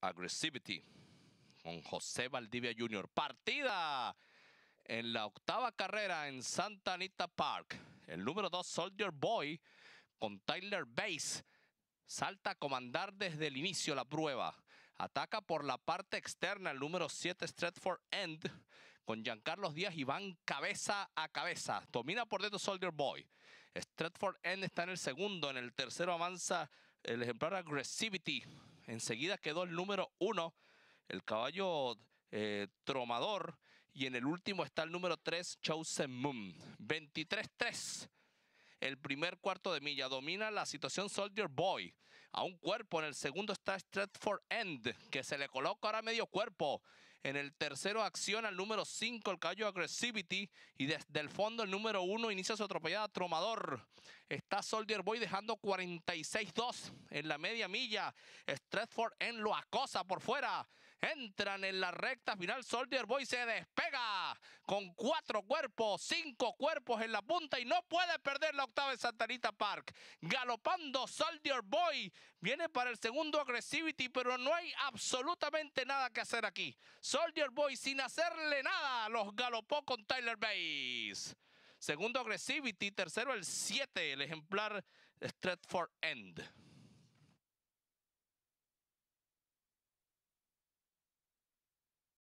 Aggressivity con José Valdivia Jr. Partida en la octava carrera en Santa Anita Park. El número 2, Soldier Boy, con Tyler Bass. Salta a comandar desde el inicio la prueba. Ataca por la parte externa el número 7, Stratford End, con Giancarlo Díaz y van cabeza a cabeza. Domina por dentro Soldier Boy. Stratford End está en el segundo. En el tercero avanza el ejemplar Aggressivity Enseguida quedó el número uno, el caballo eh, Tromador. Y en el último está el número tres, Chosen Moon. 23-3. El primer cuarto de milla domina la situación Soldier Boy. A un cuerpo. En el segundo está Stratford End, que se le coloca ahora medio cuerpo. En el tercero acciona el número 5, el caballo Aggressivity. Y desde el fondo el número 1 inicia su atropellada Tromador. Está Soldier Boy dejando 46-2 en la media milla. Stratford en lo acosa por fuera. Entran en la recta final. Soldier Boy se despega con cuatro cuerpos, cinco cuerpos en la punta y no puede perder la octava en Santanita Park. Galopando Soldier Boy. Viene para el segundo Aggressivity, pero no hay absolutamente nada que hacer aquí. Soldier Boy sin hacerle nada los galopó con Tyler Bates. Segundo Aggressivity, tercero el 7, el ejemplar Stratford End.